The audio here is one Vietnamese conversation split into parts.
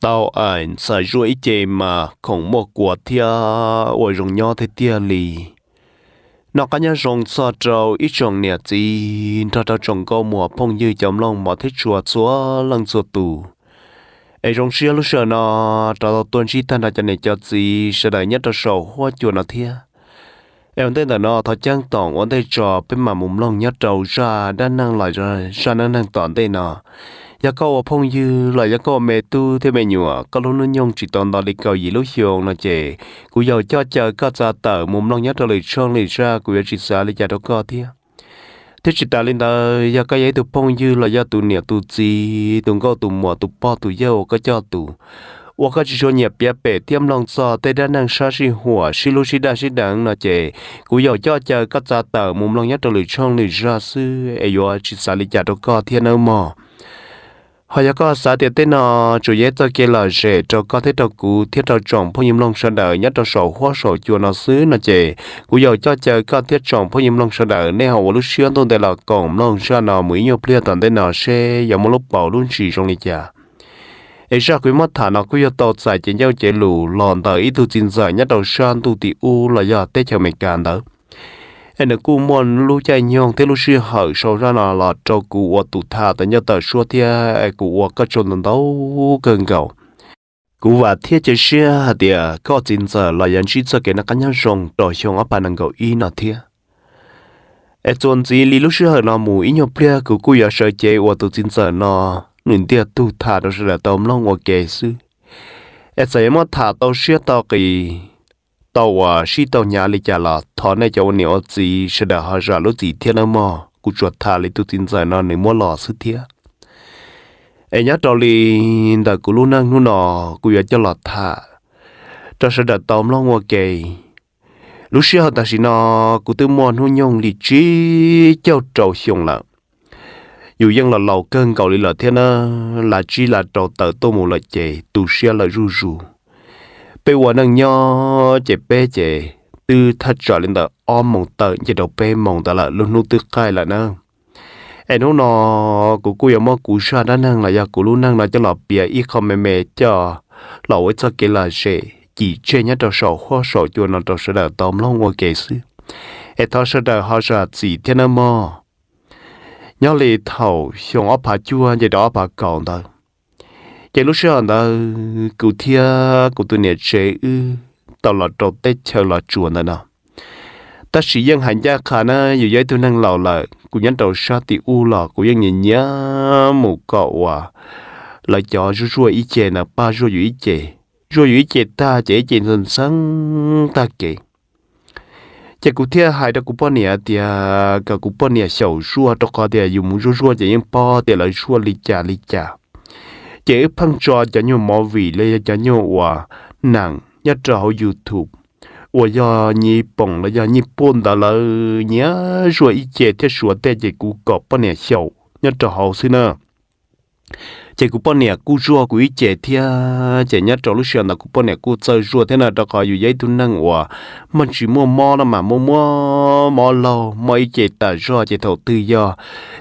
tao ảnh sẽ rủi chê mà không một của thia ôi rồng nho thế tia lì nó cá nhân rồng sợ trâu ít rồng nè gì cho cho rồng câu mùa phong như chấm lòng mà thích chùa chúa lăng chùa tù ấy rồng xia lúc sợ nó cho tao tuân chi thân đại cho này cho gì sợ đại nhất cho sầu hoa chùa nó thia em tên là nó thọ trang tỏng ổn tay trò bên mà mùng lòng nhất trâu ra đang năng lại rồi ra năng năng tỏng tên nó ยก็พงยือเลยยก็เมตูเทเมยัวก็ลุ้นยงจิตตอนตอนดีเกาหลีลูกเฮียงนะเจกูอยากจะเจอก็จะเติมมุมลองยัดเลยช่องเลยจ้ากูอยากจิตสาเลยจะดอกก็เทียที่จิตตาลินตายาก็ยัยตุพงยือเลยยาตุเนี่ยตุจีตุงก็ตุหมอตุป้อตุเย่ก็เจ้าตุ我可是说你别白点弄错，对的能说是火，是路是大是等那些，古有叫叫个咋等，我们弄一道里冲里热死，哎呦，去啥里家都搞天了么？họ có xã tiệt tế nọ chủ yếu cho kia là rẻ cho có thế cho cụ thiết cho chọn phong nhâm long sơn đợi nhất cho sổ hoa sổ chùa nó xứ nó chè cụ giàu cho chờ có thiết chọn phong nhâm long sơn đợi nên hậu lúc xưa tôi đây là còn long sơn nọ mới nhiều plia toàn tế nọ xe giờ một lúc bảo luôn chỉ trong này chả ấy ra quý mất thả nó cứ giờ tàu giải chiến nhau chế lù lòn tờ ít tu chín giờ nhất đầu sơn tu tỷ u là giờ tết chờ mình càn đó em nè cú mòn lu chạy nhon thế lúc xưa hở sau ra là là cho cụ ở tụ thà tại nhà tờ xua thì cụ ở cái chỗ nào đó cần cầu cụ và thiết chế xe thì có tin giờ là dân chỉ cho cái nó cá nhân rồng đòi xong ở bàn cầu y nó thiết em chọn gì lý lúc xưa hở nó mù ý nhau lia cụ cụ ở sợ chế ở tụ tin giờ nó nên tiệt tụ thà đó là tôm long ở kề sư em sẽ mất thà tao xe tao kỳ tàu à xí tàu nhà lý chả là thọ này cháu nếu gì sẽ đã hơi ra lúc gì thiên âm mà cú chuột thà lý tu tin giải nó nếu mua lò sư thiệt em nhớ trò lý đã cú luôn năng nuôi nọ cú giờ cho lọt thà cho sẽ đã tóm lo ngô kề lúc xưa ta chỉ nó cú tư mua nu nhung lý trí cho trâu xiong lắm dù dân là lầu cơn cầu lý là thiên nó là chỉ là trầu tự tô mù là chè tu xia là ru ru bây giờ nâng nhau chế bê chế từ thật trở lên tờ om mong tờ chế đầu bê mong tờ là luôn nô tư khai là nâng em nó nó của cô yếm của sa đó nâng là giờ của luôn nâng là cho lọ bia ít không mềm mềm cho lọ ấy cho cái là sẽ chỉ chơi nhất cho sổ hoa sổ chua nó cho sẽ đỡ tóm lông qua kề sư em thọ sẽ đỡ họ sẽ chỉ thiên âm mà nhau lì thầu xong ấp bà chua vậy đó bà còn thôi chế lúc xưa nó cụ thia cụ tụi nè chế ư tao lọt trâu tết chờ lọt chùa nữa nọ ta sĩ dân hành gia khả na dù giấy tôi năng lầu là cụ nhắn đầu sa tì u lọ cụ dân nhìn nhá một cậu à là cho rùa rùa ý chè nè ba rùa rùa ý chè rùa rùa ý chè ta chè chè sân sân ta kì chè cụ thia hai đó cụ bao nè tia à, cả cụ bao nè sầu rùa đó có tia dùng rùa rùa chè yên bao tia lại rùa lì chà lì chà chế phăng trò cho nhiều mỏ vị lấy cho nhiều hòa nặng nhất trò youtube ủa do nhị bổng là do nhị bôn đó là nhớ rồi ít chế thế sủa tê chế cú cọp bao nè xấu nhất trò hậu xin nè chỉ cũng bao nhiêu cú rùa cú ít chế thia chế nhát trâu lúc xưa là cũng bao nhiêu cú chơi rùa thế nào đó có dù giấy tuân năng hòa mình chỉ mua mò là mà mua mua mò lâu mò ý chế tờ rùa chế thầu tư do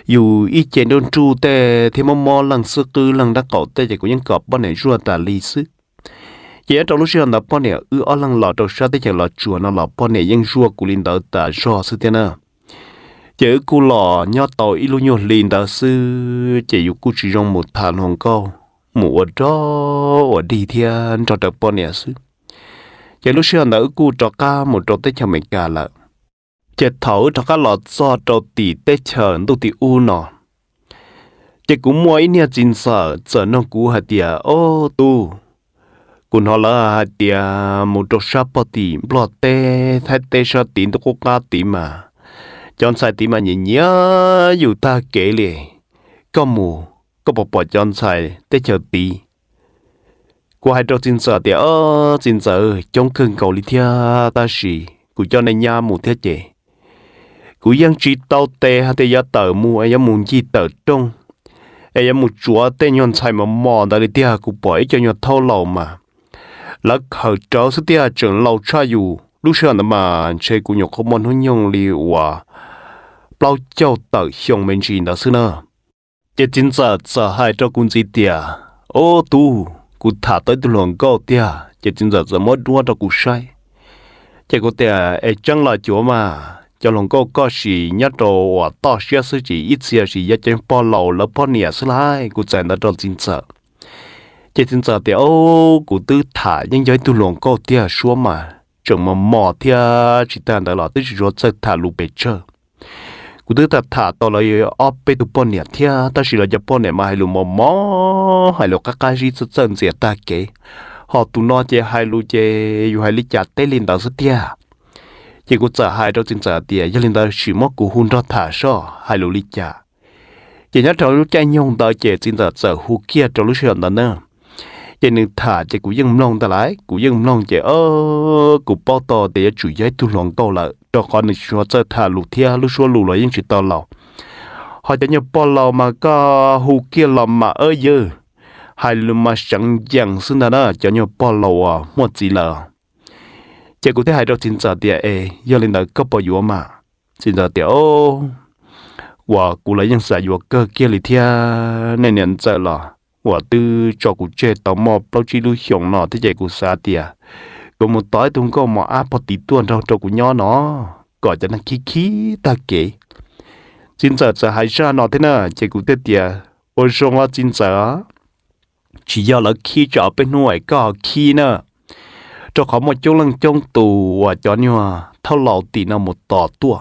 dù ý chế đơn chu tê thế mò mò lần sơ cứ lần đã cậu tê chỉ cũng những cọp bao nhiêu rùa tà lì sức chế trâu lúc xưa là bao nhiêu ư ở lần lọ trâu sao thế chỉ lọ chùa nó lọ bao nhiêu những rùa cú linh đầu tà rùa sư thế nào chữ cô lò nho tội luôn nhô liền đã sư chỉ dụ cô chỉ rong một thàn hồng câu mùa đó ở đi thiên cho được bao nhiêu sư chỉ lúc xưa nở cô cho ca một trò tết cho mình cả là chỉ thấu cho ca lọ do trò tỷ tết chờ tu tỷ u nọ chỉ cũng mua ít nhà chín sợ sợ nó cú hạt tiề ô tu cũng họ là hạt tiề một trò sáp bọt tỷ bọt tê thay tê sao tiền tu cố ca tỷ mà chọn sai tí mà nhìn nhớ dù ta kể liền có mù có bỏ bỏ chọn sai để chờ tí qua hai trâu xin sợ thì ơ xin sợ trong cơn cầu lý thia ta xì cụ cho nên nhà mù thế chế cụ dân chỉ tao tê hay tê giá tờ mù ai giá mù chi tờ trong ai giá mù chúa tê nhon sai mà mò ta lý thia cụ bỏ cho nhon thâu lầu mà là hờ trâu sẽ thia trường lâu cha dù lúc xưa nó mà chơi cụ nhọc không muốn hôn nhông liều à bao châu tờ xong mình chỉ nó xưa nè chỉ chính giờ giờ hai cho quân gì tiệt ô tu cụ thả tới tu lòng cao tiệt chỉ chính giờ giờ mất đua cho cụ sai chỉ cụ tiệt ai chẳng là chỗ mà cho lòng cao có gì nhất đồ và to xe sư chỉ ít xe gì nhất trên po lâu lỡ po nè sư lai cụ chạy nó cho chính giờ chỉ chính giờ tiệt ô cụ tư thả nhưng giới tu lòng cao tiệt xuống mà chẳng mà mò tiệt chỉ ta đã là tới chỉ cho thả lụ bể chơi กูตื้อตัดถ่าต่อเลยออฟไปตุปนเนี่ยเที่ยแต่สิเราจะปนเนี่ยมาให้ลูมอมอให้ลูกกะกะจีสุดเซินเสียตาเก๋หอตุนอเจให้ลูเจอยู่ให้ลิจัดเตลินต่อสุดเที่ยจีกูจะให้เราจินจะเตียยลินต่อชิมอกูหุ่นรอถ่าช่อให้ลูลิจัดจีนัดเราลูใจยงต่อเจจินจะจะหูเกียจเราลูเชื่อนั่นเนอะ cho nên thả chỉ cũng dân mong ta lại cũng dân mong chạy ơ cũng bao to để chủ giấy tu lòng câu lại cho con được xóa cho thả lụt thia lù xóa lù lại những chuyện to lòng họ cho nhau bao lâu mà có hù kia lòng mà ơ dơ hai lù mà chẳng chẳng xin ta đó cho nhau bao lâu à một gì là chạy cũng thấy hai đó chính giờ thì ê giờ lên đó có bao nhiêu mà chính giờ thì ô và cũng lại những sợi vừa cơ kia lì thia nên nhận sợ là của tư cho cụ chơi tàu mò bao chi lưu hiểm nó thế chạy cụ xa tiệt có một tối tôi có mò áp bọt tí tuần đâu cho cụ nhỏ nó gọi cho nó khí khí ta kể chính giờ sợ hai xa nó thế nè chạy cụ tết tiệt ôi xong là chính giờ chỉ do là khi cho bên nuôi có khi nè cho khó một chung lăng chung tù và cho nhau thao lầu tì nó một tỏ tua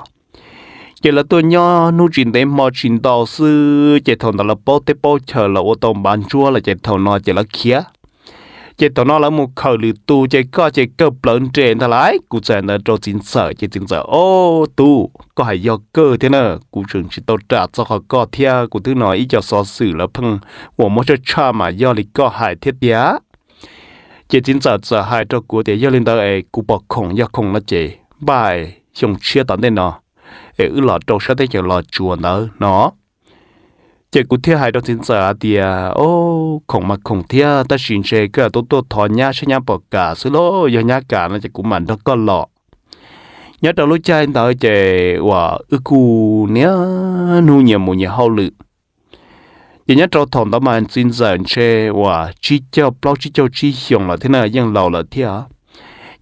chỉ là tôi nhỏ nu trình tế mò trình tàu sư chỉ thầu nó là bó tế bó chờ là ô tô bán chua là chỉ thầu nó chỉ là khía chỉ thầu nó là một khẩu lưu tu chỉ có chỉ cơ bẩn trên thà lái cụ sẽ là trâu chính sở chỉ chính sở ô tu có hay do cơ thế nè cụ trường chỉ tàu trả cho họ có theo cụ thứ nói ý cho so xử là phăng của một cho cha mà do lịch có hại thiết giá chỉ chính sở sở hại cho cụ để do lên tới ấy cụ bỏ khổng do khổng là chỉ bài dùng chia tận đến nó ế ư trâu sát thế chờ lọ chùa nở nó chỉ cụ thiết hai đó xin giờ thì à, ô không mà không thiết ta xin chế cái tôi tôi thọ nhá sẽ nhá bỏ cả xứ lô do cả nó chỉ cũng mà nó có lọ nhớ đầu lúc trai tao chế và ư cụ nhớ nu nhiều một nhà hậu lự chỉ nhớ trâu thòng đó mà xin giờ chế và chi cho bao chi cho chi hiền là thế nào nhưng lâu là thế à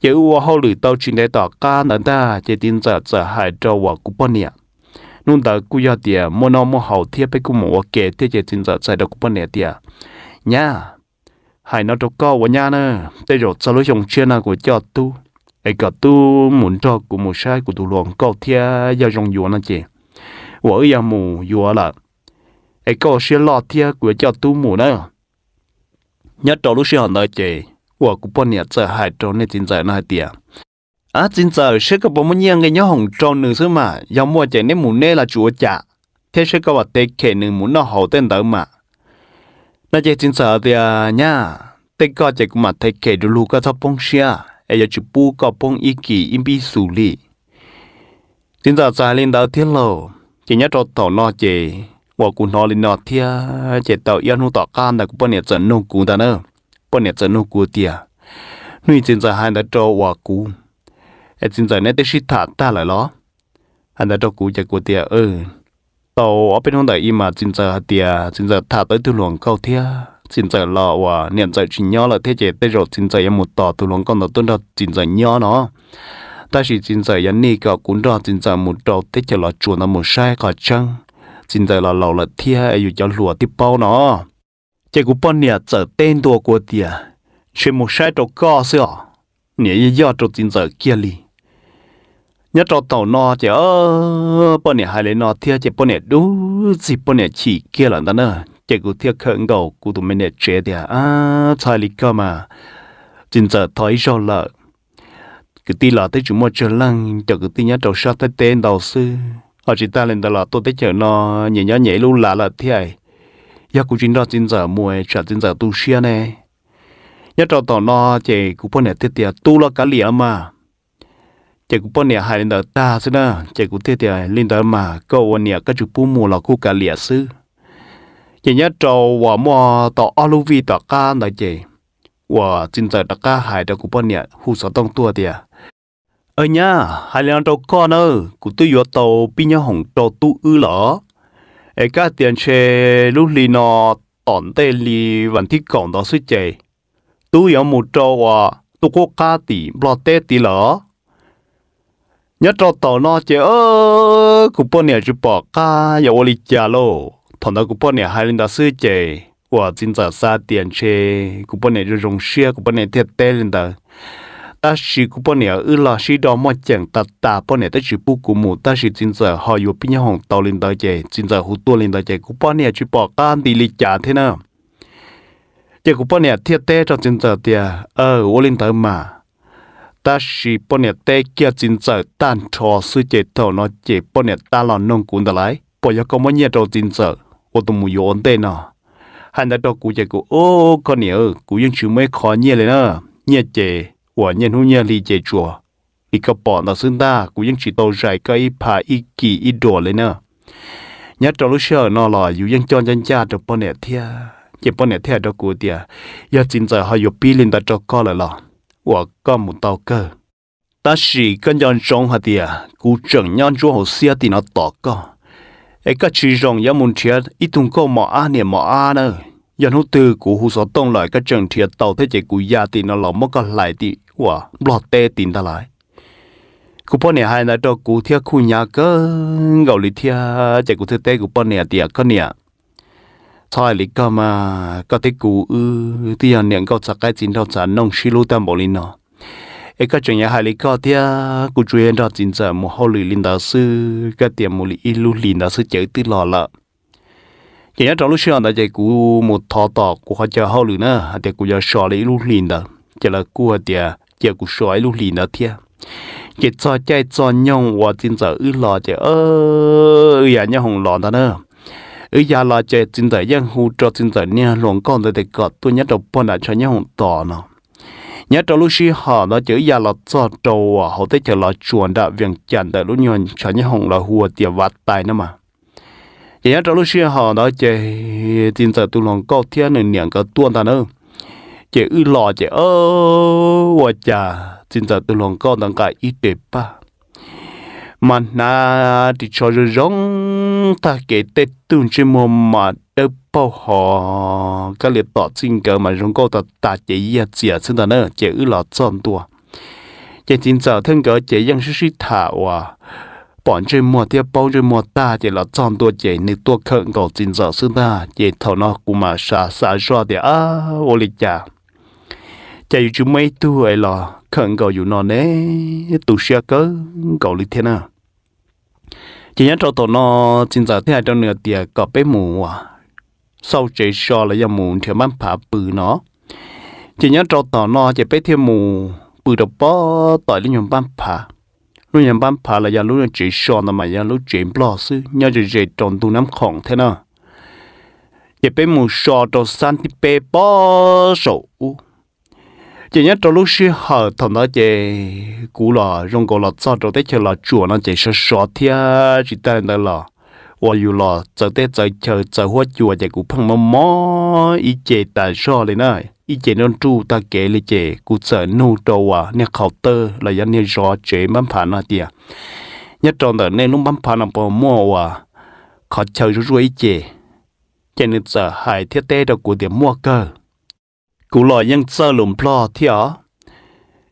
也我好虑到今天大家能的这点在在海州我古半年，弄到古要的莫那么好贴被古莫给这些真在在的古半年的，呀，海那都高我呀呢，这种走路用钱那个叫都，哎个都门着古莫晒古都乱高贴要用药那些，我也木药了，哎个些老贴古叫都木呢，nhất đầu lúc sinh hoạt nói chị hải giờ à, giờ sẽ có hồng nữa chứ mà, dòng mua chạy nên là thế sẽ có vật tế kể nên muốn nó hậu tên đó mà. Nó chỉ chính giờ thì à nha, tế có chỉ cũng mà tế kể được lưu có thấp bông xia, ai giờ chụp bu có bông ý kỳ im bi xử lý. Chính giờ dài lên đó thiết lộ, chỉ nhớ cho thọ nó chỉ, hoặc cũng nó lên nó thiết, chỉ tàu yên hút tỏ can là cũng bao nông cũng ta ปนเนี่ยจะนูกูเตียนุยจินจะหันตาจอว่ากูเอจินจะเนี่ยได้ชิดถาดตาเลยเหรอหันตาจอกูจะกูเตียเออตอเป็นคนแต่อีมาจินจะเตียจินจะถาดเอ้ยตุหลวงเก้าเทียจินจะรอว่าเนี่ยจะชิญย่อละเทเจได้รถจินจะยังหมดต่อตุหลวงก็ต่อต้นเราจินจะย่อเนาะ但是现在人呢个管道现在木到得就来做那木晒个 chân，现在 là lâu là thiên ai yêu cho lúa tiếp bao nó. 结果半年走单多国的，全部晒着高烧，你也要着进走家里。nhớ cho tàu nó chứ bọn này hai lấy nó thiệt chứ này đủ gì bọn này chỉ kia là nó chứ cũng thiệt khẩn cầu cũng tụi mình này chế thì à thay lý cơ mà chính giờ thấy rồi là cái tí là tới chúng mua chờ lăng cho cái tí nhớ cho sao tới tên đầu sư ở chỉ ta lên đó là tôi tới chờ nó nhảy nhảy luôn là là thế giờ cũng chính là chính giờ mua chả chính giờ tu xia này nhất trò tỏ nó chỉ cũng bọn này tiết tiệt tu lo cả lìa mà chỉ cũng bọn này hai linh đỡ ta xí nè chỉ cũng tiết tiệt linh đỡ mà câu anh này các chú bù mù là khu cả lìa xứ chỉ nhất trò hòa mua tỏ aluvi tỏ ca nè chỉ hòa chính giờ tỏ ca hai đó cũng bọn này hú sợ tông tua tiệt ở nhà hai linh đầu con ơi cũng tôi vừa tàu pin nhau hỏng trò tu ư lỡ ấy các tiền xe lúc lì nó tổn tê lì vẫn thích còn đó suy chế tu yếu một trâu à tu quốc ca tỷ lo tê tỷ lỡ nhớ trâu tàu nó chế ơ cụ bò nè chụp bỏ ca yếu lì chà lô thằng đó cụ bò nè hai linh đó suy chế của chính giờ sa tiền xe cụ bò nè chú rong xe cụ bò nè thiệt tê linh đó ta chỉ cũng bao nhiêu ư là chỉ đó mà chẳng ta ta bao nhiêu ta chỉ bu cũng mu ta chỉ chính giờ họ yêu bên nhau tàu lên tới chơi chính giờ hút tua lên tới chơi cũng bao nhiêu chỉ bỏ can đi lịch trả thế nào chỉ cũng bao nhiêu thiết tế cho chính giờ thì ờ ô lên tới mà ta chỉ bao nhiêu tế kia chính giờ tan trò sự chơi thầu nó chỉ bao nhiêu ta là nông cũng được lại bây giờ có mấy nhiêu cho chính giờ ô tô mu yêu ổn thế nào hắn đã cho cũng chỉ cụ ô con nhiều chưa mấy khó nhiều เลย nữa nhiều chơi 我年后年理解着，一个宝那生大，古ยัง只到在个一排一几一朵了呢。nhớ trong lúc sơ nó là dù ยัง cho nhân gia được bao nẻ thia, chỉ bao nẻ thia đó cụ tia, giờ chính giờ họ pi lên ta cho co lại lọ, và có một tàu cơ. Ta chỉ cần nhân trong hạt tia, cụ trưởng nhân chúa hồ xia thì nó tỏ co. ấy các chỉ rong yếu muốn chết, ít thùng co mỏ a nè mỏ a nữa. ยันหูตือกูหูสอต้องไหลก็จังเทียเต่าเทเจกูยาตีนเรามันก็ไหลตีว่าหลอดเตตินตลายกูพ่อเนี่ยให้นะดอกกูเทียคุยยาก็เกาหลีเทียเจกูเทเตกูพ่อเนี่ยเตียก็เนี่ยใช่ลิก็มาก็ที่กูอือที่ยันเนี่ยก็จะใกล้จินเท่าจานน้องชิลูแต่บอลินเนาะเอกจังยาให้ลิก็เทียกูช่วยเห็นดอกจินจะมัวหอลีลินดาซื้อก็เตียมมูลีอิลูลินดาซื้อเจอตีหล่อละ chỉ trong lúc xưa đã chạy cú một thọ tọ của họ chờ hậu lử nữa để à, cú giờ sò lấy lúc liền đó chỉ là cú họ tiệt chỉ cú sò lấy thiệt chỉ cho chạy cho nhông và tin giờ ư lò chỉ ơ ư dạ ya đó nữa ư ya lò chỉ tin giờ giang hù cho tin giờ nha luồng con để để cọt tôi nhớ đầu bọn đã cho nhau hồng tọ nó nhớ trong lúc xưa họ đó chữ ya dạ lò cho à, họ tới chờ lò chuồn đã viện chặn tại lúc nhon cho nhau hùa tiệt vặt tài nữa mà giờ trong lúc xưa họ đó chị tin giờ tụi lòng câu thiên này niệm có tuôn ta nữa ư lò chị ơ và chà tin giờ tụi lòng câu đang cả ít đẹp ba mà na thì cho rồi rong ta kể tết tuôn trên mùa mà đâu bao họ các liệt tỏ xin cờ mà rong câu ta ta chỉ ya chị xin ta nữa chị ư lò tròn tua chị tin giờ thân cờ chị vẫn suy thảo à bọn chơi mua tiếp bao chơi mua ta chỉ là chọn tua chỉ nên tua khẩn cầu xin giờ xưa ta chỉ thầu nó cũng mà xa xa ra thì à ô lịch cha cha yêu mấy tu ấy là khẩn cầu yêu nó nè tu sửa cơ cầu lì thế nào chỉ nhớ cho tụi nó chính giờ thế này nửa tiệc có bé mù à sau chế so là do mù thì bán phá bự nó chỉ nhớ cho tụi nó chỉ bé thêm mù bự đập bó tỏi lên nhom bán phá lúc nhà bán phá là nhà lúc nhà chỉ sòn là mà nhà lúc chỉ bỏ xứ nhớ chỉ chỉ tròn tu nắm khổng thế nào giờ bé mù sò tròn san thì bé bỏ sổ chỉ nhớ tròn lúc xưa hở thằng đó chỉ cú là rong cổ là sao cho tới chờ là chùa nó chỉ sò sò thia chỉ ta là là và dù là chờ tới chờ chờ chờ hoa chùa chỉ cú phăng mò mò ý chế tại sao lên này ý chế tru ta kể là chế cụ sở nô trâu à nè khảo tơ là dân nè rõ chế bám phá nà tìa nhất tròn tờ nè lúc bám phá nà bò mò à khó chờ rú rú ý chế chế nè sở hải thiết tê đó mua cơ cụ lò dân sơ lùm plo thịa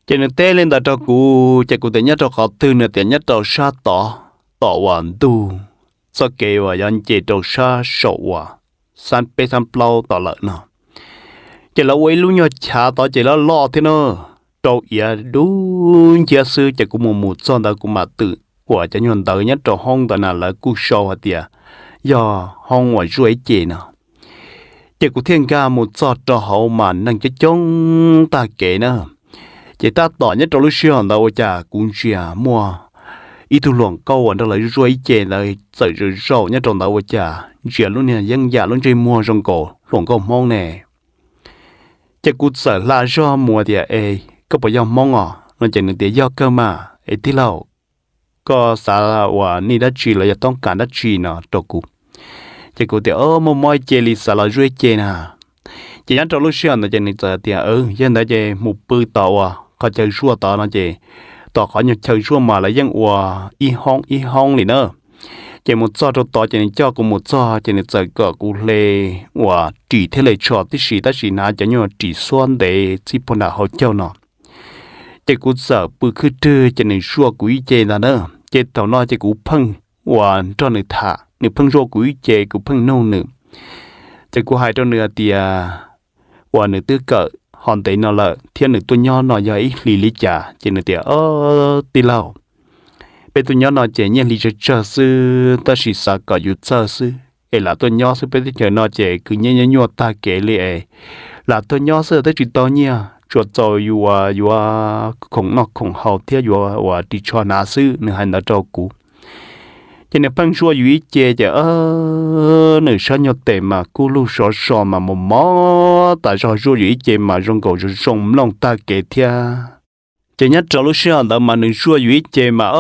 chế nè tê lên đó cho cụ chế cụ tệ nhất trò khó tư nè tệ nhất trò xa tỏ tỏ hoàn tu sao kê và dân chế trò xa sổ à san bê san plau tỏ lợi nào chỉ là quay lúc nhỏ chả tao chỉ là lo thế nó trâu ya đúng chia sư chỉ cũng một một son đó cũng mà tự quả chỉ nhuận tới nhất trâu hong đó nào là cú sâu hả tiệt do hong ngoài ruồi chè nè chỉ cũng thiên ca một sọt trâu hậu mà năng cho chống ta kể nè chỉ ta tỏ nhất trâu lúc xưa đó chả cũng chia mua ít thu luồng câu anh đó là ruồi chè là sợi rửa sâu nhất trâu đó chả chuyện luôn nè dân già dạ luôn chơi mua trong cổ luồng câu mong nè chỉ cú sợ là do mùa thì ấy có bảo dòng mong à nó chỉ nên để do cơ mà ấy thì lâu có xả là quả ni đã chỉ là tông cả đã chỉ nó cho cú chỉ cú thì ơ mồm môi chê li xả là rưỡi chê nè chỉ nhắn cho lúc xưa nó chỉ nên giờ thì ừ dân đã chỉ một bự tàu à có chơi xua tàu nó chỉ tàu có nhiều chơi xua mà là dân ủa y hong y hong này nữa chỉ một cho cho to chỉ nên cho cũng một cho chỉ nên giờ cỡ cú lê và chỉ thế lệ cho tí gì ta chỉ nào chỉ nhau chỉ xoan để chỉ phần nào họ cho nó chỉ cú sợ bự khứ chơi chỉ nên xua quý chế là nữa chỉ tàu nó chỉ cú phăng và cho người thả người phăng xua quý chế cú phăng nâu nữa chỉ cú hai trong nửa thì và nửa tư cỡ hòn tây nó lợ thiên nửa tôi nho nó giờ ít lì lì chả chỉ nửa thì ơ tì lâu bây tôi nhớ nói chuyện nhiên lý cho chờ sư ta chỉ sợ có dụ chờ sư ấy là tôi nhớ sư bây tôi chờ nó chế cứ nhớ nhớ nhớ ta kể lại. là tôi nhớ sư tới chỉ to nhia cho cho dù à dù à không nó không hậu thế dù à đi cho nà sư nữa hay là cho cũ cho nên phăng xua dù chế chả ơ nữ sao nhớ tệ mà cú lu sọ sọ mà một mó tại sao xua dù chế mà rong cầu rong lòng ta kể thia chỉ nhất trả lúc sau đó mà nâng xua dưới chè mà ơ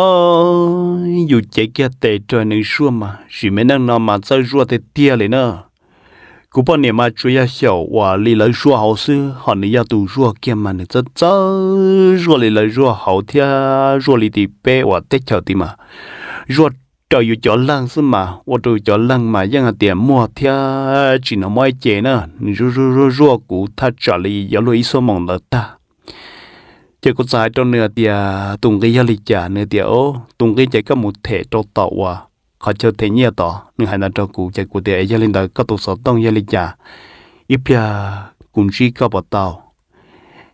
dù chè kia tệ trời nâng xua mà chỉ mới nâng nó mà sao xua thì tia lại nữa cú bao niệm mà chú ya hiểu và lì lấy xua hậu sư họ nâng ya tù xua kia mà nâng chất chất xua lì lấy xua hậu thia xua lì thì bé và tết chào thì mà xua trời dù chó lăng xứ mà và trời chó lăng mà yên là tiền mua thia chỉ nó mới chè nữa xua xua xua cú ta trả lì ya lùi số mong là ta chỉ có sai cho nửa tia tung cái gia lịch trả nửa tia ô tung cái chỉ có một thể cho tàu à họ chơi thể nhẹ tàu nửa hai năm cho cụ chỉ cụ tia gia linh đó có tổ sáu tông gia lịch trả ít bia cũng chỉ có bắt tàu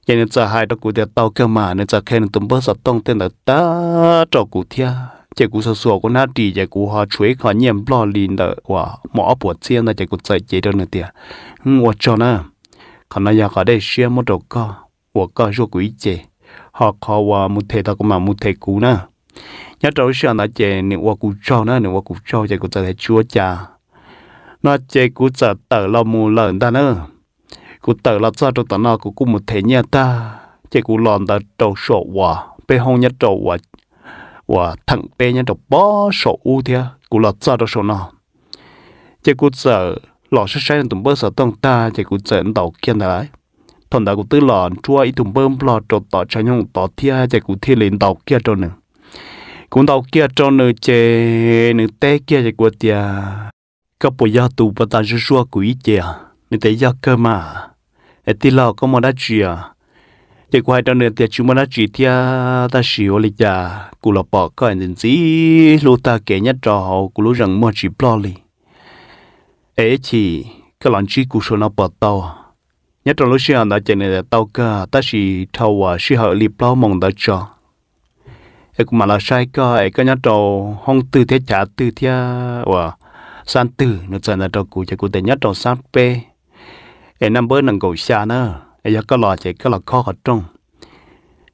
giờ nên giờ hai đó cụ tia tàu cơ mà nên giờ khen tụm bớt sáu tông tên là ta cho cụ tia chỉ cụ sầu sầu có na trì chỉ cụ họ chuối họ nhem lo lìn đó và mỏ bột xiên là chỉ cụ chạy chỉ cho nửa tia ngồi cho nè khả năng giờ họ đây xem một đầu co của co ruột quý chế họ khó và một thể ta cũng mà một thể cũ nữa nhớ trâu sao nó chè nếu qua cũ cho nữa nếu qua cũ cho chè cũng sẽ chúa cha nó chè cũng sẽ tờ lo mù lợn ta nữa cũng tờ lo cho cho ta nó cũng cũng một thể nhà ta chè cũng lòn ta trâu sổ hòa bê hông nhớ trâu hòa hòa thằng bê nhớ trâu bó sổ u thế cũng lo cho cho sổ nó chè cũng sẽ lọ sẽ sẽ tụm bớt sợ tông ta chè cũng sẽ đầu kia lại thằng đã cũng tư lò chua ít thùng bơm lò trộn tỏ trái nhung tỏ thia chạy cũng thiên lên tàu kia trộn nữa cũng tàu kia trộn nữa chè té kia chạy của tia các bộ gia tù bà ta rú rúa của ít chè nữa cơ mà ở tí lò có mà đã chìa chạy của hai trộn nữa tia chúng mà ta xỉu lịch già cụ lò bỏ coi nhìn gì lô ta kể nhất trò cụ lô rằng mua chỉ plo li ấy chỉ cái lòng chỉ cụ số nó tàu nhất trong lúc xưa đã chạy này tàu cả ta chỉ thâu à xí hở liệp lao mong đã cho ấy cũng mà là sai cơ ấy cái nhất trong hong tư thế trả tư thế và san tư nó chạy là trong cụ chạy cụ thể nhất trong san p ấy năm bữa nằng cầu xa nữa ấy giờ có lo chạy có lò khó ở trong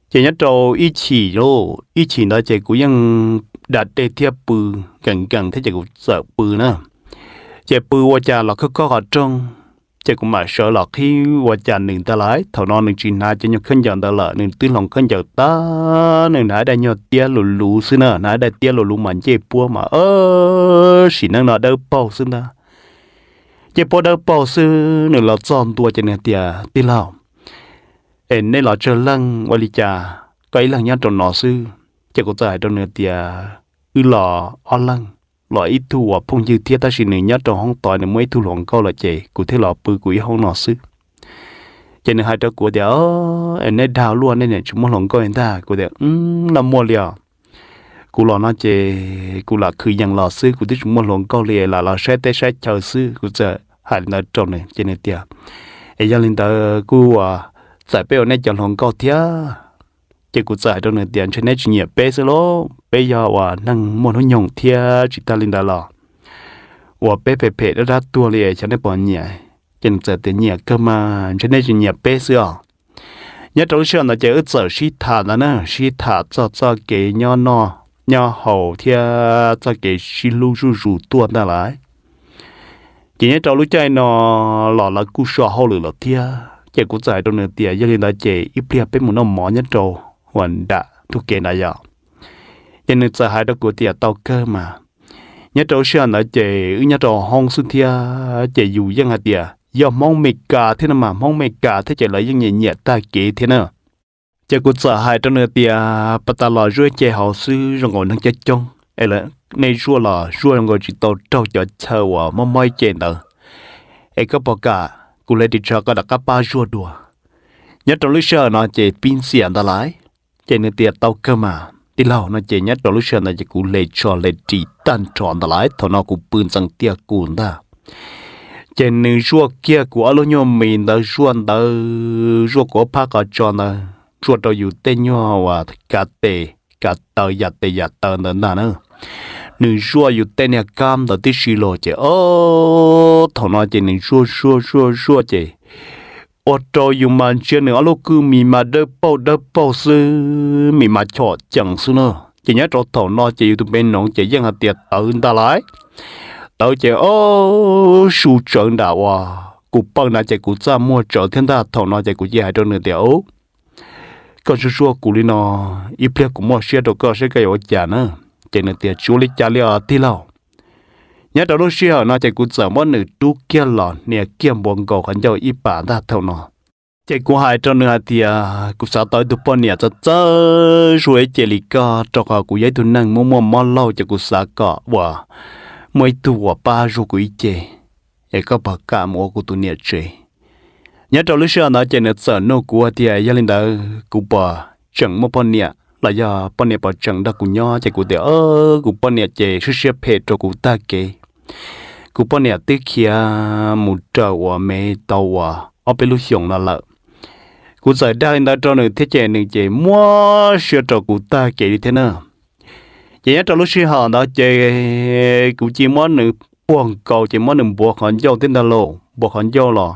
chạy nhất trong ít chỉ lô ít chỉ đó chạy vẫn đặt đề thiệp bự gần gần thế chạy cũng sợ bự nữa chạy bự qua chả là khó khó ở trong จะกูมาเชื่อหลอกที่ว่าจะหนึ่งตาไหลถอนอนหนึ่งจีน่าจะยกขึ้นอย่างตาไหลหนึ่งตื้นหลงขึ้นอย่างตา หนึ่งนายได้ยอดเตี้ยหลุลูซึนะนายได้เตี้ยหลุลูมันเจ็บปัวมาเออสีนั่งนอเดินเป่าซึนะเจ็บปัวเดินเป่าซึหนึ่งเราจอมตัวจะเนี่ยเตี้ยตีเราเอ็นในหลอดเจอลังวลิจาก็อีหลังยันจนหนอซึจะกูจ่ายจนเนี่ยเตี้ยอือหล่ออ้อลัง lo ít thu à phong như thiết ta xin này nhớ trong hong tòi này mới thu lòng câu là chị cụ thế là bự quỷ hong nọ sư chị này hai đứa của đẻ em nên đào luôn nên này chúng muốn lòng câu anh ta của đẻ ừ là mua liền cụ lo nó chị cụ là khử nhận lọ sư cụ thế chúng muốn lòng câu liền là là sẽ té sẽ chờ sư cụ giờ hai đứa trong này chị này tiệt em gia linh ta cụ à giải biểu này chọn lòng câu thiết chỉ cụ giải đâu nửa tiền cho nên chỉ nhẹ bé xí lô bé giờ và năng môn nó nhộng thia chỉ ta linh đà lò và bé phê phê đã ra tua liền cho nên bỏ nhẹ chỉ giờ tiền nhẹ cơ mà cho nên chỉ nhẹ bé xí à nhớ trong xưa nó chỉ ít giờ xí thả nó nè xí thả cho cho cái nhỏ nọ nhỏ hậu thia cho cái xí lu ru ru tua ta lại chỉ nhớ trong lúc chơi nó lọ là cú sọ hậu lửa lọ thia chỉ cụ giải đâu nửa tiền cho nên là chỉ ít bia bé muốn nó mỏ nhớ trong hoàn đã thu kê nà giờ nhân nên sợ đó của tiệt tàu cơ mà nhớ trâu xưa nói chè nhớ trâu hong xuân thia chè dù dân tiệt giờ mong mệt cả thế mong mệt cả chè lại dân nhẹ nhẹ ta kể thế nào chè của sợ hai nơi tiệt bắt ta lò rửa chè họ sư rồi ngồi nâng chè trong ấy là nay rửa là rửa ngồi chỉ tàu trâu cho chờ và mong mai chè nữa có bao cả cụ lấy đi chờ có đặt cá ba rửa đùa nhớ trâu lúc xưa nó chè pin xiên ta lái chỉ nên tiệt tàu cơ mà tí lâu nó chỉ nhất đó lúc xưa là chỉ cú lệ cho lệ chỉ tan tròn đó thọ nó cú bươn sang tiệt cú đó chỉ nên rùa kia cú alo nhau mình đó rùa đó rùa có pha cả cho nó rùa đó อยู่ tên nhau à cả tê cả tờ giặt tê giặt tờ nữa đó nữa nên rùa อยู่ tên nhà cam đó tí xì lô ô thọ nó chỉ nên rùa rùa rùa rùa chỉ ô tô dùng mà chưa nữa lúc cứ mì mà đỡ bao đỡ bao sư mì mà chọ chẳng sư nữa chỉ nhớ trò thầu nó chỉ tụi bên nó chỉ dân hạt tiệt tự ta lại tự chỉ ô su trận đã à cụ bằng là chỉ cụ ra mua trợ thiên ta thầu nó chỉ cụ gì hai đôi nửa tiểu con chú xua cụ đi nó ít phép cũng mua xe đồ cơ sẽ cái ô chả nữa chỉ nửa tiệt chú lấy chả lấy ở tí lâu nhớ đầu lúc xưa nó chạy cũng sợ mất nửa tu kia lọ nè kia buồn cầu hắn cho ít bà ta thâu nó chạy cũng hại cho nửa thì à cũng sợ tới tụi bọn nè cho chớ rồi chạy lì cả cho họ cũng dễ tụi năng mua mua món lâu chạy cũng sợ cả và mấy tụi ba rồi cũng chạy ấy có bà cả mua của tụi nè chạy nhớ đầu lúc xưa nó chạy nè sợ nó của thì à gia đình đó cũng bà chẳng mua bọn nè là giờ bọn này bảo chẳng đã cùng nhau chạy cùng để ơ ờ, cùng bọn này chạy sự sẽ phê cho cùng ta kể cùng bọn này tới kia à, một trâu à mẹ tàu à ở bên lúc xuống là lợ cụ giải đang đã cho nên thế chạy nên chạy mua sửa cho cụ ta kể đi thế nào chỉ cho lúc xưa họ đó chạy cụ chỉ món nữa buồn cầu chỉ món nữa buộc họ nhau thế nào lộ buộc họ nhau lò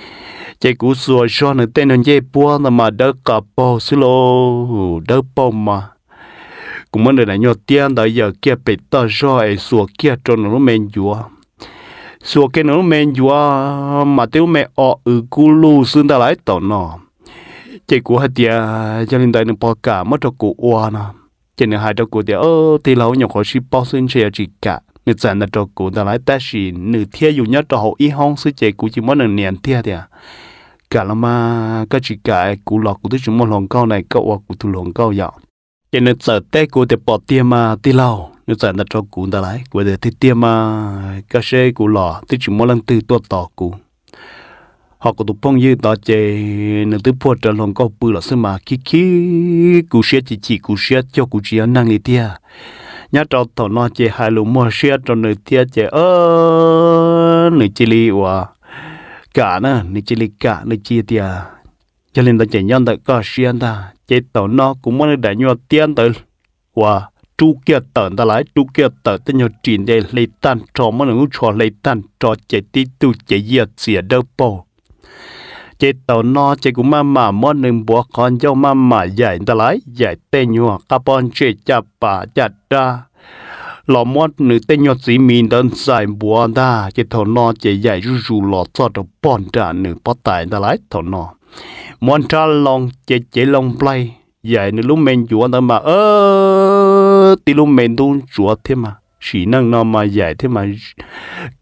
chế cú sùa cho nên tên nên chế bua là mà đỡ cả bò xí lô đỡ bò mà cũng muốn là nhiều tiền đó giờ kia bị ta cho ấy sùa kia cho nó men chúa sùa kia nó men chúa mà tiêu mẹ ọ ừ cú lu xương ta lại tỏ nó chế cú hết tiền cho nên đây nó bỏ cả mất cho cú oa nó chế nên hai cho cú tiền ơ thì lâu nhiều khó ship bao xuyên xe chỉ cả người dân là cho cú ta lại ta chỉ nửa thiên dù nhất cho hậu y hong sư chế cú chỉ muốn là niềm thiên thì à cả là mà cái chỉ cả cú lọ của tôi chúng một lòng câu này cậu và cú thu lòng câu dạo cho nên sợ té của thì bỏ tiêm mà ti lâu nên sợ đặt cho cú ta lại cú để thích tiêm mà cái xe cú lọ thích chúng một lần từ tua tỏ cú họ có tụ phong như đó chè nên từ phố trở lòng câu bự là xứ mà khi khi cú xe chỉ chỉ cú xe cho cú chỉ năng lý tia nhá trò thọ nó chè hai lũ mua xe cho nơi tia chè ơ nơi chỉ lý hòa cả nè nị chỉ cả nị chia tiền cho nên ta chỉ nhân ta có xuyên ta chỉ tàu nó cũng muốn để nhau tiền tới và chú kia tận ta lại chú kia tận ta nhau chuyện để lấy tan cho mà nó cho lấy tan cho chỉ tí tu chỉ giật xỉa đâu bỏ, chỉ tàu nó chỉ cũng mà mà món nâng bùa con dâu mà mà dạy ta lại dạy tên nhau carbon chỉ chạp bà chặt ra lò mót nữ tên nhọt sĩ mình đơn giải bùa đa chỉ thọ nọ chỉ dạy rú rú lò cho được bọn trả nữ bắt tại ta lái thọ nọ món trả lòng chỉ chỉ lòng play dạy nữ lúc mình chúa ta mà ơ tí lúc mình tu chúa thế mà chỉ năng nó mà dạy thế mà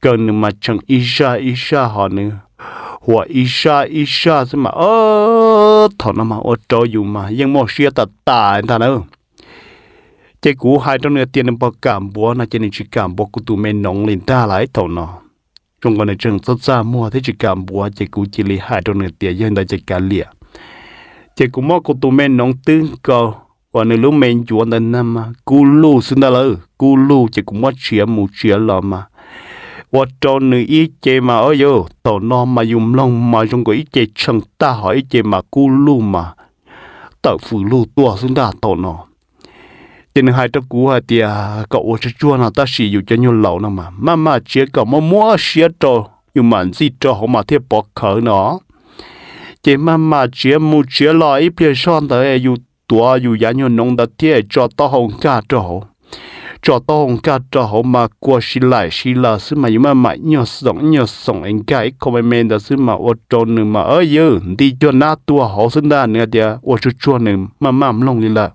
cần mà chẳng isha isha họ nữa hoặc isha isha thế mà ơ thọ nọ mà ô trâu dù mà nhưng mà xia ta tại ta nữa chế cũ hai trong nửa tiền nằm bọc cảm búa na chế này chỉ cảm búa cụ tụ men nóng lên ta lại thầu nó trong con này trường sốt ra mua thế chỉ cảm búa chế cũ chỉ lấy hai trong nửa tiền dân đại chế cả lìa chế cũ mua cụ tụ men nóng tương cầu và nếu lúc men chuột đến năm mà cú lu xin ta lỡ cú lu chế cũ mua chia mù chia lò mà và cho nữ ý chế mà ở yo thầu nó mà dùng lòng mà trong cái ý chế chẳng ta hỏi ý mà cú lu mà tạo phụ lu tua xin ta thầu nó cho hai trăm cú thì cậu sẽ chua nào ta sử dụng cho nhiều lâu nào mà mà mà chế cậu mà mua xe trò nhưng mà gì trò họ mà thiết bỏ khở nó chế mà mà chia mua chia lại ít phía son tới dù tua dù giá nhiều nông đất thiết cho to hồng cả trò cho to hồng cả trò mà qua xí lại xí là xí mà nhưng mà mãi nhiều sống nhiều sống anh cái comment đó xí mà ở trò nữa mà ở dư đi cho na tua họ sinh ra nữa thì ô chua chua nữa mà mà lông đi là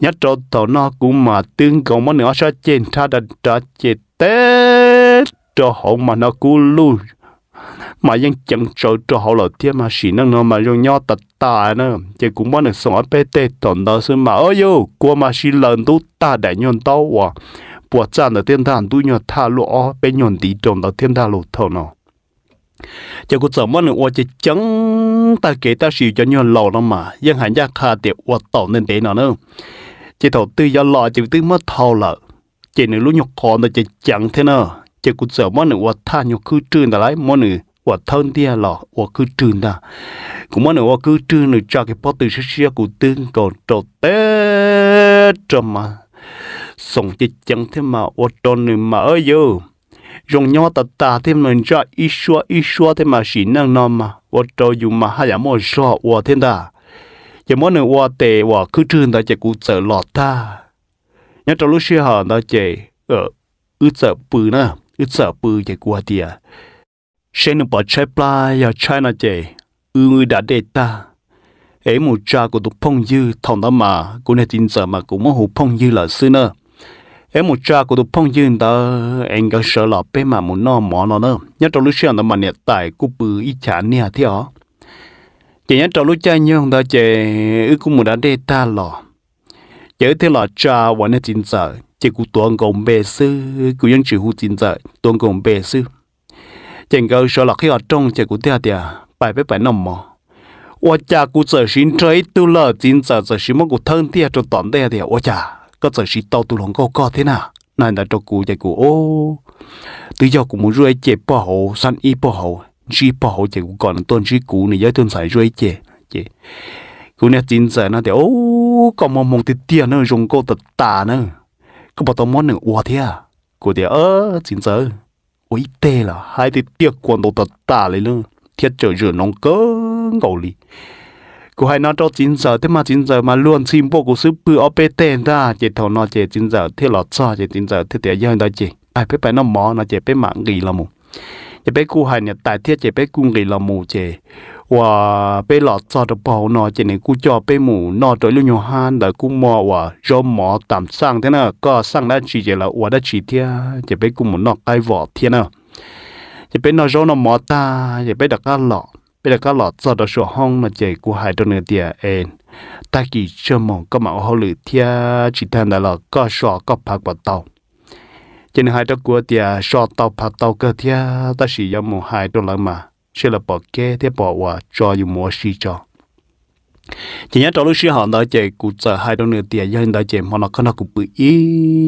nhất trò tàu nó cũng mà tương cầu mà nữa sao trên tha đã trả chế té cho họ mà nó cú vẫn mà ยัง chẳng sợ cho họ là thế mà chỉ năng nó mà dùng nhau tật tà nữa chứ cũng bao được sống bê tê tổn đó xứ mà ơi yêu qua mà chỉ lần tu ta đại nhon tao à bỏ chân là thiên thần tu nhon tha ở bên nhon tí trồng đó thiên thần lụa thầu nó chứ cũng sợ mà nữa chỉ chẳng ta kể ta chỉ cho nhon lâu lắm mà vẫn hẳn ra khá để qua tổn nên thế nào nữa chị thầu tư do lọ chị tư mất thầu lợ chị nữ lúc nhọc khó là chị chẳng thế nào chị cũng sợ món nữ vật tha nhọc cứ trơn ta lấy món nữ vật thân tia lọ vật cứ trơn ta cũng món nữ vật cứ trơn nữ cho cái bó tư sơ sơ của tương còn trầu tê trầm mà sống chị chẳng thế mà vật tròn nữ mà ơi yêu rong nhau ta ta thêm mình cho ít xua ít xua thế mà xí năng nó mà vật trầu dù mà hai món xua vật thế ta giờ mỗi người qua tệ qua cứ trơn ta chỉ cũng sợ lọt ta nhớ trong lúc xưa họ ta chỉ ở ờ, ư sợ bự nè ư sợ bự chỉ qua tiệt xem nó bỏ trái plai ở China chỉ ư người đã để ta ấy một cha của tụ phong dư thằng đó mà cũng nên tin sợ mà cũng muốn hụt phong dư là xưa nữa em một cha của tụi phong dư ta anh có sợ lọt bé mà muốn no mỏ nó nữa nhất trong lúc xưa nó mà nẹt tại cú bự ít chán nha thế chỉ nhớ trò lúc cha nhau đó chị ư cũng muốn đã đê ta lò chớ thế là cha vẫn là chính sợ chị cũng tuôn gồng bề sư cũng vẫn chịu hút chính sợ tuôn gồng bề sư chị ngờ sợ là khi ở trong chị cũng theo theo bài với bài nằm mò 我家古这新车都了，今早这什么古腾地就断地的，我家个这是到都龙高高的呐，那那这古这古哦，对要古木瑞接不好，生意不好。chỉ bảo hậu chỉ cũng còn tôn chỉ cũ này giới tôn xài rồi chị chị cũ này chính giờ nó thì ô có mong mong thì tiền nữa dùng cô tật tà nữa có bảo tao món nữa ủa thế à cô thì ơ chính giờ ôi tê là hai thì tiếc quan đồ tật tà lấy nữa, thiết trở rửa nóng cỡ ngầu lì cô hay nói cho chính giờ thế mà chính giờ mà luôn xin bộ của sư bự ở bên tên ra chị thầu nó chị chính giờ thế là sao chị chính giờ thế thì giờ đó chị ai biết phải nó mò nó chị biết mạng gì là mù จะไปกูหันเนี่ยตายเทียจะไปกูงีเราหมู่เจว่าไปหลอดจอดเปล่าหนอจะเนี่ยกูจอไปหมู่นอตัวลุงยหันแต่กูมอว่าจอมหมอตามสร้างเท่านั้นก็สร้างได้ชีเจละว่าได้ชีเทียจะไปกูหมู่นอกไกลวอดเทียนะจะไปนอจอนอหมอตาจะไปดักกันหลอดไปดักกันหลอดจอดชัวห้องมาเจกูหายตัวเนื้อเตียเองตากี่ชั่วโมงก็มาเอาหลือเทียจิตแทนแต่ละก็ชัวก็พักว่าเตา cho nên hai đó của thì cho tàu phát tàu cơ thì ta chỉ có một hai đô la mà sẽ là bỏ kê thì bỏ qua cho dù mua xí cho chỉ nhớ trong lúc xí họ đó chỉ cụ chờ hai đô nữa thì giờ đó chỉ mà nó có nó cũng bị ý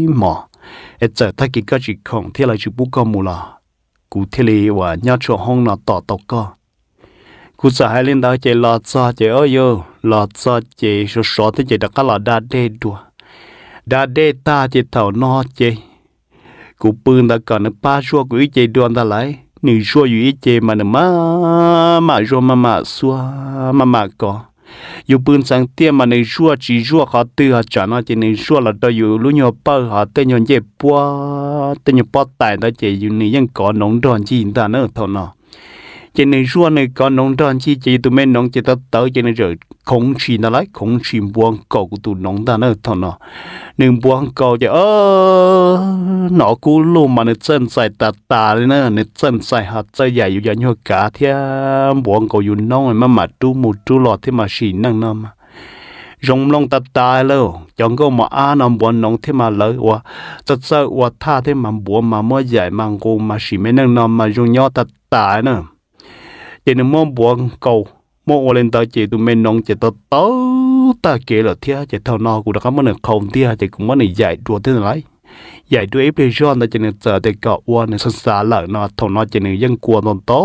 mà ít giờ thay cái cái chỉ không thì là chỉ bút con mù là cụ thể là và nhớ cho hong nó tỏ tàu cơ cụ chờ hai lên đó chỉ lo cho chỉ ơi yo lo cho chỉ số số thì chỉ đặt cái là đa đê đùa đa đê ta chỉ thầu nó chỉ กูปืนตะก่อนนะป้าชัวกูอีเจดวนตะไหลหนึ่งชัวอยู่อีเจมันนะมามาชัวมามาชัวมามาก่ออยู่ปืนสังเตี้ยมาหนึ่งชัวจีชัวเขาตื้อเขาจานะจีหนึ่งชัวเราได้อยู่ลุยอเป้าเขาเต้นยนเจ็บปัวเต้นยนปอตายตาเจอยู่นี่ยังก่อนหนองดอนจีนตาเนอเท่านาะ chỉ nên ruộng này có nông dân chi chỉ tụi mình nông chỉ ta tới chỉ nên rồi không chỉ nó lại không chỉ buông cầu của tụi nông ta nữa thôi nó nên buông cầu chỉ ơ nó cú luôn mà nó chân sai tạt tà lên nữa nó chân sai hạt sai dài อยู่อย่างนี้ cả thế buông cầu อยู่ nông mà mà tu một tu lọt thế mà xì năng nó mà rong long tạt tà lâu chẳng có mà ăn nằm buồn nông thế mà lấy quá tất sự quá tha thế mà buồn mà mua dài mang cô mà xì mấy năng nó mà rong nhau tạt tà nữa chỉ nên mong buồn cầu mong ở lên tới chỉ tụi mình nông chỉ tới tới ta kể là thia chỉ thâu nó cũng đã có món không thia chỉ cũng món giải đua thế này giải đua ép để cho nên chỉ nên chờ để cọ uan nên sân xa lỡ nó thâu nó chỉ nên dân quan nó to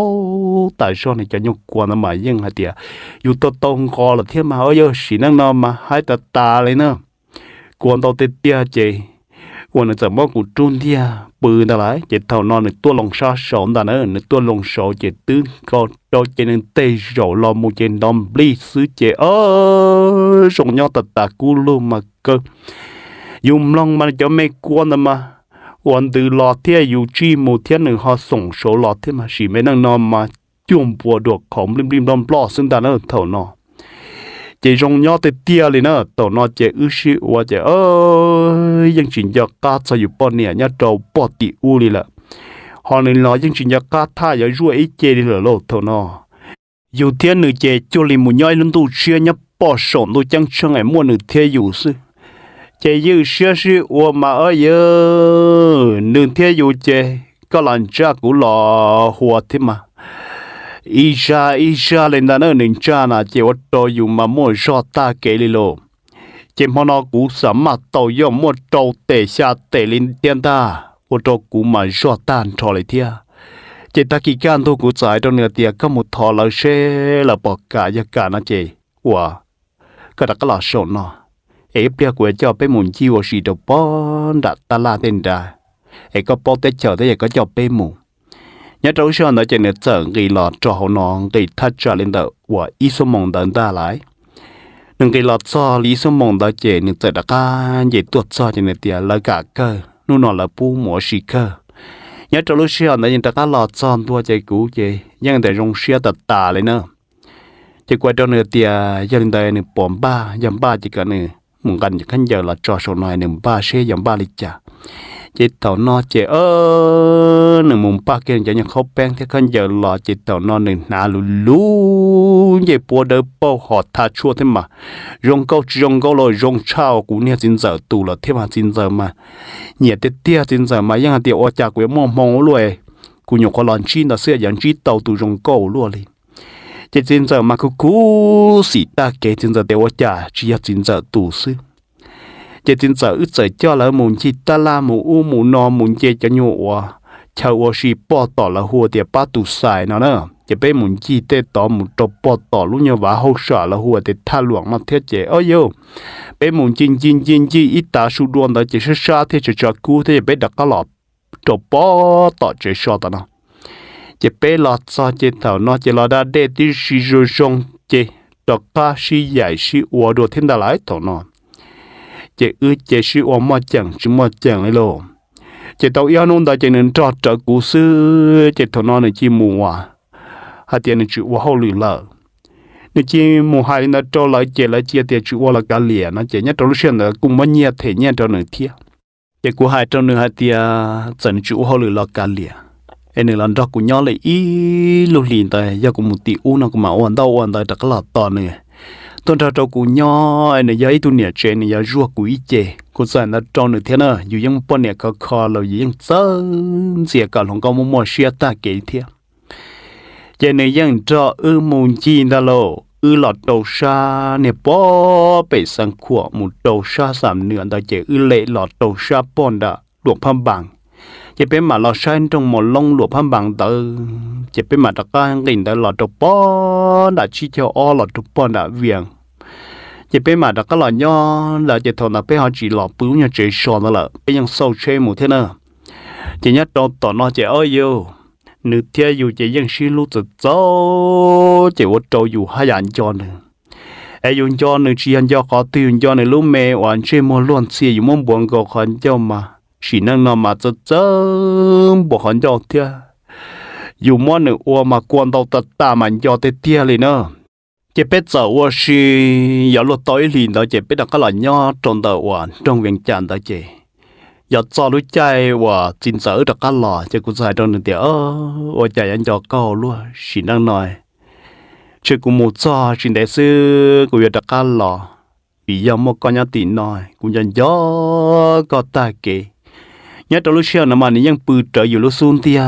tại cho nên cho nhung quan nó mà dân hay thia dù to tông co là thia mà ở giờ xí năng nó mà hai ta ta lên nữa quan tao tới tia chỉ วันนี้จะมอกูจุนเดียปืนอะไรเจ็ดเท่านอนตัวลงชาสอนแต่เนอตัวลงชอเจ็ดตื้นก็โดเจนเตยโจลอมูเจนดอมบลีซื้อเจเออส่งยอตตากูลูมาเกยุมลองมันจะไม่กวนมาวันตื่นรอเที่ยอยู่จีมูเที่ยหนึ่งหอส่งโชรอเที่ยมาสีไม่นั่งนอนมาจุ่มปัวดวกของริมริมลอมปลอซึ่งแต่เนอเท่านอ chỉ rong nhau tới tia lên nữa tổ nó chỉ ư sĩ và chỉ ơi, dân chuyển cho cá cho dù bao nè nhau trâu bao tỷ u đi là họ nên nói dân chuyển cho cá tha giờ ruồi ít chê đi là lộ tổ nó dù thiên nữ chê cho liền một nhoi luôn tu chia nhau bỏ sổ tu chẳng chẳng ai mua nữ thiên dù sư chê dư xưa sư ua mà ơi dơ nữ thiên dù chê có lần cha cũng lò hùa thế mà isha isha lên đàn ơn nên cha na chỉ vật tô dùng mà mua cho ta kể li lô chỉ mà nó cú sắm mà tàu dùng mua trâu tệ xa tệ lên tiền ta ô tô cũ mà cho ta cho lại thia chỉ ta kỳ can thôi cú giải trong nửa tiệc có một thọ là xe là bỏ cả gia cả na chị wow cái đó có là sổ nó ấy bia của cho bé muốn chiêu ở sĩ đồ bón đã ta la tên đã ấy có bó tết chờ tới giờ có cho bé muốn nhà trâu xoan đã chỉ nên chở cái lọ cho họ nó cái thắt cho lên đầu và ít số mong đợi ta lại nên cái lọ cho lý số mong đã chỉ nên chở đặc ca vậy tuột cho chỉ nên tiền là cả cơ nó nó là bu mỏ xì cơ nhớ trâu lúc xưa nó nhìn đặc ca lọ cho tua chạy cũ chạy nhưng để rong xưa tật tà lên nữa chỉ qua cho nên tiền giờ lên đây nên bom ba giờ ba chỉ cần nên mùng gần khăn giờ là cho số này nên ba xe giờ ba lịch chả chỉ tàu no chị ơ nửa mùng ba kia chỉ nhận khóc bèn thế con giờ lọ chỉ tàu no nửa nà lù lù nhẹ bùa đỡ bao họ tha chua thế mà rong câu rong câu rồi rong chao cũng nha chín giờ tù là thế mà chín giờ mà nhẹ tết tia chín giờ mà yang tiệt ô chả quế mong mong luôn cũng nhổ con lon chi là xưa dạng chi tàu tù rong câu luôn đi, chỉ chín giờ mà cứ cú xịt ta kể chín giờ tiệt ô chả chỉ chín giờ tù xưa chế tin sợ ít sợ cho là muốn chi ta la mù u mù no mù chế cho nhụa chờ ô xì bỏ tỏ là hùa tiệt bắt tù xài nó nữa chế bé muốn chi tê tỏ muốn trọ bỏ tỏ luôn nhớ vả hậu sợ là hùa tiệt tha luồng mà thiết chế ôi yo bé muốn chín chín chín chi ít ta su đoán đó chế sẽ sa thế chế cho cứu thế bé đặt cá lọt trọ bỏ tỏ chế sợ đó nó chế bé lọt sao chế thảo nó chế lọt đã đê tí xì rồi xong chế đặt cá xì giải xì uo đồ thiên đại lái thảo nó chế ư chế sư ô mà chẳng chứ mà chẳng ấy lô chế tàu yêu nôn ta chế nên trọ trở cú sư chế thọ non này chi mù à hạt tiền này chịu hậu lử lợ nên chi mù hai nó trọ lại chế lại chế tiền chịu là cả liền nó chế nhất trong lúc xuyên là cũng mất nhiệt thể nhiệt cho nửa thiệt chế cú hai trong nửa hạt tiền dần chịu hậu lử lợ cả liền em nên lần trọ cú nhỏ lại ít lúc liền tại giờ cũng một tỷ u nó cũng mà ổn đâu ổn tại đặc là to nữa tôi trò trò cú nhỏ này giấy tôi nè chè này rùa cú ít chè cú sản là trò nửa thế nè dù ยัง bọn nè khó khó là dù ยัง sơ xìa cả lòng con mồm mồm xe ta kể thế chè này ยัง trò ư mồm chi ta lộ ư lọt đầu xa nè bó bể sang khủa một đầu xa giảm nửa đó chè ư lệ lọt đầu xa bọn đã luộc phong bằng chỉ biết mà lo sen trong một lông lụa phan bằng tự chỉ biết mà đặt can kinh tới lọt trục bó đã chi cho o lọt trục bó đã viền chỉ biết mà đặt cái lọ nho là chỉ thầu là biết họ chỉ lọ bướu như chỉ sò nữa là bây giờ sâu chê một thế nữa chỉ nhất trong tổ nó chỉ ơi yêu nữ thiê yêu chỉ dân xin lúc tự do chỉ vô trâu yêu hai anh cho nữa ai yêu cho nữ chỉ anh cho có tiền cho nữ lúc mẹ hoàn chơi mua luôn xì yêu buồn cầu khẩn cho mà chỉ năng nó mà chớ chớ bộ hắn cho thia dù món nữa ua mà quan đầu tật ta mà cho tê tia liền nữa chỉ biết giờ ua si giờ lúc tối lì đó chỉ biết là cái là nho trong đầu ua trong viện tràn đó chỉ giờ cho lúc chạy ua chính sở được cái lò chỉ cũng xài trong đường ơ, ua chạy anh cho câu luôn chỉ năng nói chỉ cũng một cho chỉ để sư cũng được cái lò bây giờ một con nhà tin nói cũng dần gió có ta kì nhớ trong lúc xưa nó mà nị dân bự trở อยู่ lúc xuân tia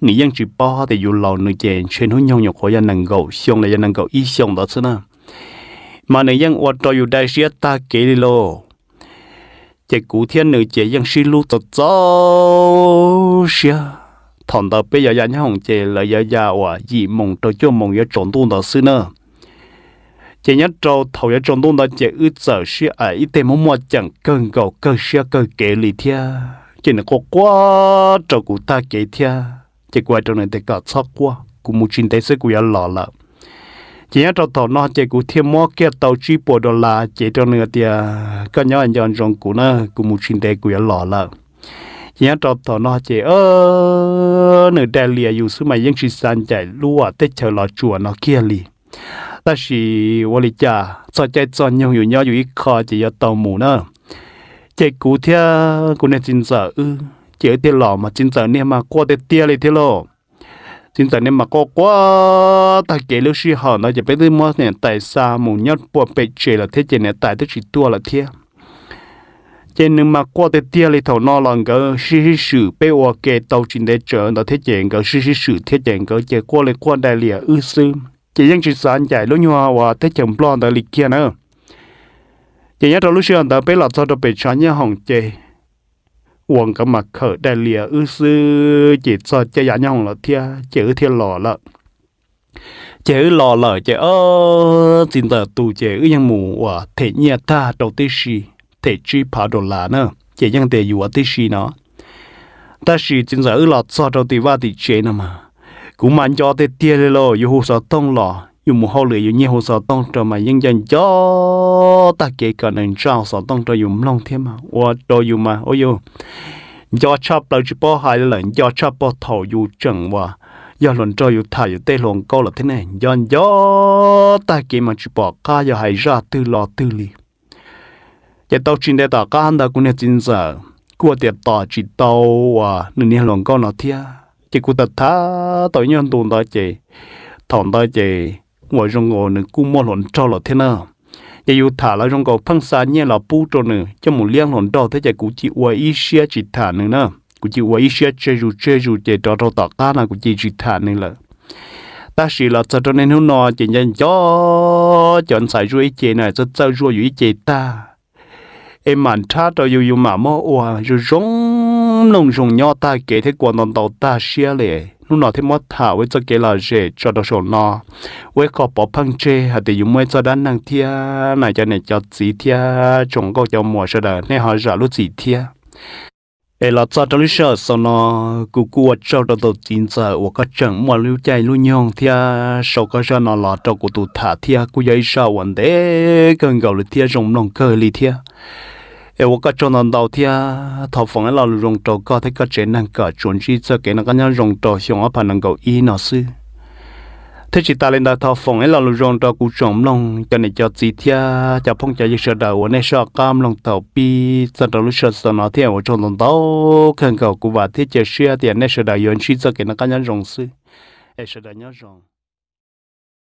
nị dân chỉ bỏ lâu nị chèn trên hối nhau nhọc khỏi dân nàng gầu xong là dân nàng gầu y xong đó xưa nè mà nị dân ở à, đại sĩ ta kể đi lô chỉ cụ thiên nị chè dân sĩ lu tớ tớ xia thằng ta bây giờ dân hồng chè là giờ giờ ở dị mộng tôi cho mộng giờ trộn tuôn đó xưa nè chỉ nhất trâu thầu giờ trộn tuôn đó chỉ ư sợ xia ấy à, tên muốn mua chẳng cần gầu cần xia cần kể lý thiên chỉ là có quá cho cụ ta kể thia chỉ quay trong này để cả sót qua cụ muốn chuyện đấy sẽ cụ ya lọ lợ chỉ nhớ trong thầu nó chỉ cụ thêm mua kia tàu chi bộ đô là chỉ trong này thì có nhớ anh chọn trong cụ nữa cụ muốn chuyện đấy cụ ya lọ lợ chỉ nhớ trong thầu nó chỉ ơ nửa đại lìa dù xứ mày vẫn chỉ san chạy lúa tết chờ lọ chùa nó kia lì ta chỉ vô lý cha cho chạy cho nhau hiểu nhau hiểu ít khó chỉ cho tàu mù nữa chế cú thia cú này chính sở ư chế tiền lò mà chính sở này mà qua tiền tia lại thế lò chính sở này mà qua qua ta kể lưu khi họ nói chỉ biết đi mua này tại sao mù nhất bộ bề chế là thế chế này tại tới chỉ tua là thế chế nhưng mà qua tiền tia lại thầu nó là cái sự sự sự bề hoa kể tàu chính để chờ nó thế chế cái sự sự sự thế chế cái chế qua lại qua đại lìa ư sư chế những chuyện sáng chạy lúc nhau và thế chế blond đại lịch kia nữa chỉ nhớ trong lúc xưa biết là cho được bị cho nhớ hồng chê quần cái đại lìa ư sư chỉ cho chơi giả nhau hồng là thia chữ lò lợ chế lò lợ chế ơ xin tờ tù chế ư yang mù ở thể ta đầu tiên xì thể phá đồ là nữa chế yang tề dù ở tiên xì ta xì chính giờ ư lọt đầu tiên va thì chế mà cũng mang cho tê tia lê yêu hồ sợ tông lò nhưng mà họ lửa dùng nhiều hồ sơ tông trở mà nhân dân cho ta kể cả nên trao sọ tông trở dùng long thêm mà và đồ dùng mà ôi dù do chấp là chỉ bỏ hai lần do chấp bỏ thầu dù chẳng và do lần cho dù thả dù tê lòng câu là thế này do do ta kể mà chỉ bỏ ca do hai ra tư lo tư li giờ tao chuyện để tao ca hắn ta cũng nên chính giờ của tiệt tao chỉ tao và nên nghe lòng câu nó thia chỉ của ta tha tao nhân tồn tại chỉ thòng tại chỉ 我用我呢估摸轮着了天呐。也有他了用个碰啥捏了不着呢，叫木两轮到他在估计我一些其他呢呢，估计我一些这就这就这找到大家呢估计其他呢了。ta chỉ là cho cho nên hôm nọ chỉ nhận cho chọn xài ruồi chế này cho cho ruồi ruồi ta em mặn cha cho yêu yêu mà mò oa rồi rong nông rong nhau ta kể thế quan đòn đầu ta xia lệ nu nó thêm mất thảo với cho cái là dễ cho đó sổ nó với có bỏ phăng chê hạt thì dùng mới cho đan năng thia này cho này cho chỉ thia chúng có cho mùa sơ đời nên họ giả lúc chỉ thia ê là cho trong lịch sau nó cú cú cho đó tổ chính giờ của các chẳng mùa lưu chạy lưu nhong thia sau các cho nó là cho của tụ thả thia cú giấy sao vấn đề cần gạo lịch thia dùng lòng cơ lịch thia เอวก็จนนดาวเทียทอฝังเราลงตัวก็ที่ก็เจนังก็จนชีเจเกนังก็ยังลงตัวชงอพันนังก็อีนอซื้อที่จิตาเลนดาทอฝังเราลงตัวกูจอมลงจะในจอจีเทียจะพงจะยึดเสดาวในชอกามลงตัวปีจันทรุชสนอเทียวจนนดาวเข่งก็กูว่าที่จะเชื่อเตียนในเสดาวยนชีเจเกนังก็ยังลงซื้อเอเสดาวยน